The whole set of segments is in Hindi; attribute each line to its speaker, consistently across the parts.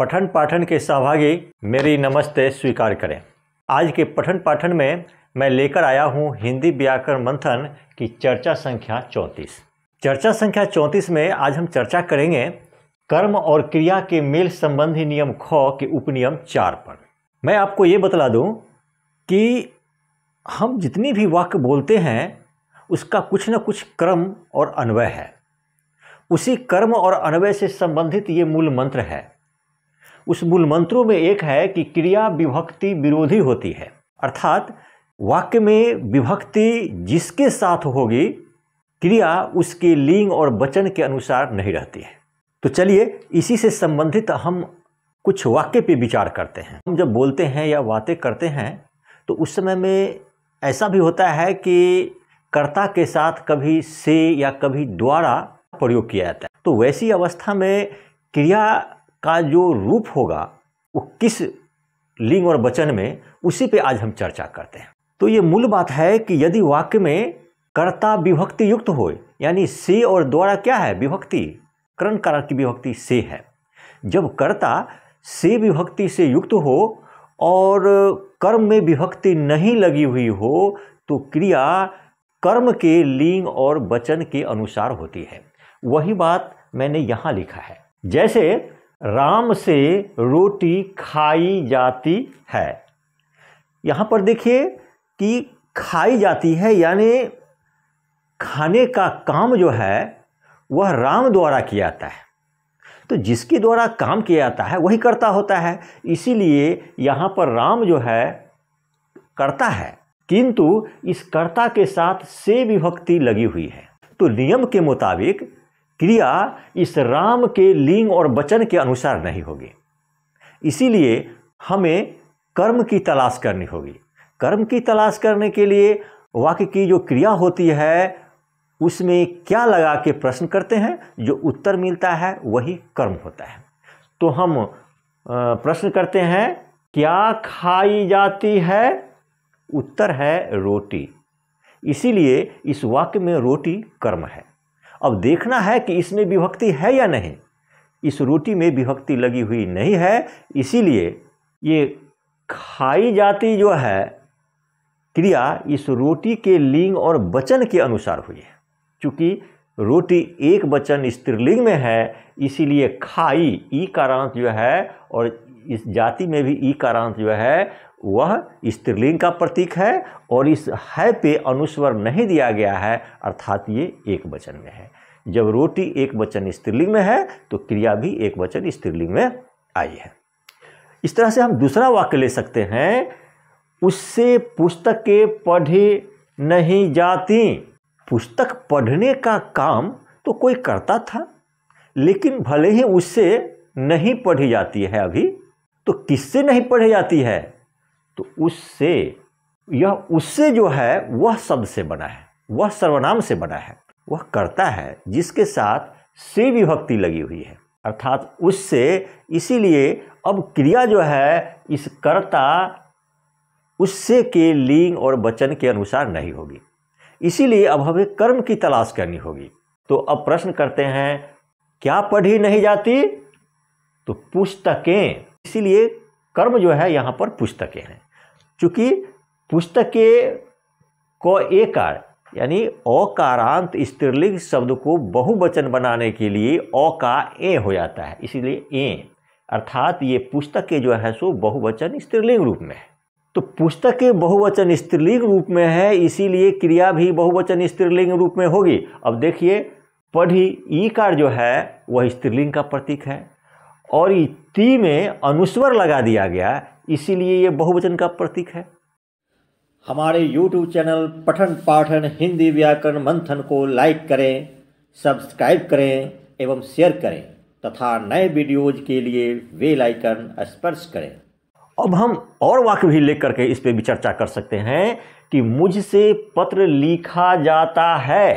Speaker 1: पठन पाठन के सहभागी मेरी नमस्ते स्वीकार करें आज के पठन पाठन में मैं लेकर आया हूँ हिंदी व्याकरण मंथन की चर्चा संख्या चौंतीस चर्चा संख्या चौंतीस में आज हम चर्चा करेंगे कर्म और क्रिया के मेल संबंधी नियम ख के उपनियम चार पर मैं आपको ये बतला दूँ कि हम जितनी भी वाक्य बोलते हैं उसका कुछ न कुछ कर्म और अन्वय है उसी कर्म और अन्वय से संबंधित ये मूल मंत्र है उस मूल मंत्रों में एक है कि क्रिया विभक्ति विरोधी होती है अर्थात वाक्य में विभक्ति जिसके साथ होगी क्रिया उसके लिंग और वचन के अनुसार नहीं रहती है तो चलिए इसी से संबंधित हम कुछ वाक्य पे विचार करते हैं हम जब बोलते हैं या बातें करते हैं तो उस समय में ऐसा भी होता है कि कर्ता के साथ कभी से या कभी द्वारा प्रयोग किया जाता है तो वैसी अवस्था में क्रिया का जो रूप होगा वो किस लिंग और वचन में उसी पे आज हम चर्चा करते हैं तो ये मूल बात है कि यदि वाक्य में कर्ता विभक्ति युक्त हो यानी से और द्वारा क्या है विभक्ति करण कारक की विभक्ति से है जब कर्ता से विभक्ति से युक्त हो और कर्म में विभक्ति नहीं लगी हुई हो तो क्रिया कर्म के लिंग और वचन के अनुसार होती है वही बात मैंने यहाँ लिखा है जैसे राम से रोटी खाई जाती है यहाँ पर देखिए कि खाई जाती है यानी खाने का काम जो है वह राम द्वारा किया जाता है तो जिसके द्वारा काम किया जाता है वही करता होता है इसीलिए यहाँ पर राम जो है करता है किंतु इस कर्ता के साथ से विभक्ति लगी हुई है तो नियम के मुताबिक क्रिया इस राम के लिंग और वचन के अनुसार नहीं होगी इसीलिए हमें कर्म की तलाश करनी होगी कर्म की तलाश करने के लिए वाक्य की जो क्रिया होती है उसमें क्या लगा के प्रश्न करते हैं जो उत्तर मिलता है वही कर्म होता है तो हम प्रश्न करते हैं क्या खाई जाती है उत्तर है रोटी इसीलिए इस वाक्य में रोटी कर्म है अब देखना है कि इसमें विभक्ति है या नहीं इस रोटी में विभक्ति लगी हुई नहीं है इसीलिए ये खाई जाती जो है क्रिया इस रोटी के लिंग और वचन के अनुसार हुई है चूँकि रोटी एक वचन स्त्रीलिंग में है इसीलिए खाई ई कारांत जो है और इस जाति में भी ई कारांत जो है वह स्त्रीलिंग का प्रतीक है और इस है पे अनुस्वर नहीं दिया गया है अर्थात ये एक वचन में है जब रोटी एक वचन स्त्रीलिंग में है तो क्रिया भी एक वचन स्त्रीलिंग में आई है इस तरह से हम दूसरा वाक्य ले सकते हैं उससे पुस्तकें पढ़ी नहीं जाती पुस्तक पढ़ने का काम तो कोई करता था लेकिन भले ही उससे नहीं पढ़ी जाती है अभी तो किससे नहीं पढ़ी जाती है तो उससे यह उससे जो है वह शब्द से बना है वह सर्वनाम से बना है वह करता है जिसके साथ से विभक्ति लगी हुई है अर्थात उससे इसीलिए अब क्रिया जो है इस कर्ता उससे के लिंग और वचन के अनुसार नहीं होगी इसीलिए अब हमें कर्म की तलाश करनी होगी तो अब प्रश्न करते हैं क्या पढ़ी नहीं जाती तो पुस्तकें इसीलिए कर्म जो है यहाँ पर पुस्तकें हैं चूँकि पुस्तक के को एकार यानी अकारांत स्त्रीलिंग शब्द को बहुवचन बनाने के लिए अ का ए हो जाता है इसीलिए ए अर्थात ये पुस्तक के जो है सो बहुवचन स्त्रीलिंग रूप में है तो पुस्तक के बहुवचन स्त्रीलिंग रूप में है इसीलिए क्रिया भी बहुवचन स्त्रीलिंग रूप में होगी अब देखिए पढ़ी ई कार जो है वह स्त्रीलिंग का प्रतीक है और ती में अनुस्वर लगा दिया गया इसीलिए ये बहुवचन का प्रतीक है हमारे YouTube चैनल पठन पाठन हिंदी व्याकरण मंथन को लाइक करें सब्सक्राइब करें एवं शेयर करें तथा नए वीडियोज के लिए वे लाइकन स्पर्श करें अब हम और वाक्य भी लिख करके इस पर भी चर्चा कर सकते हैं कि मुझसे पत्र लिखा जाता है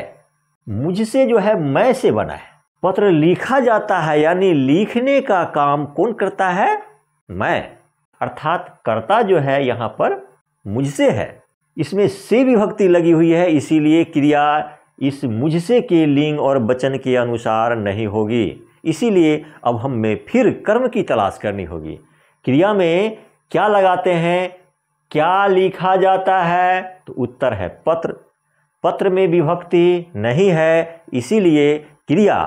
Speaker 1: मुझसे जो है मैं से बना है पत्र लिखा जाता है यानी लिखने का काम कौन करता है मैं अर्थात कर्ता जो है यहाँ पर मुझसे है इसमें से विभक्ति लगी हुई है इसीलिए क्रिया इस मुझसे के लिंग और वचन के अनुसार नहीं होगी इसीलिए अब हमें फिर कर्म की तलाश करनी होगी क्रिया में क्या लगाते हैं क्या लिखा जाता है तो उत्तर है पत्र पत्र में विभक्ति नहीं है इसीलिए क्रिया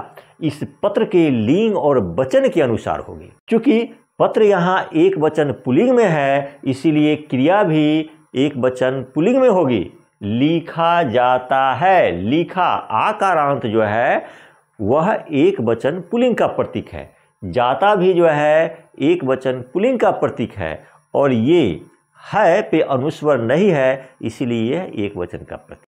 Speaker 1: इस पत्र के लिंग और वचन के अनुसार होगी क्योंकि पत्र यहाँ एक वचन पुलिंग में है इसीलिए क्रिया भी एक वचन पुलिंग में होगी लिखा जाता है लिखा आकारांत जो है वह एक वचन पुलिंग का प्रतीक है जाता भी जो है एक वचन पुलिंग का प्रतीक है और ये है पे अनुस्वर नहीं है इसीलिए यह एक वचन का प्रतीक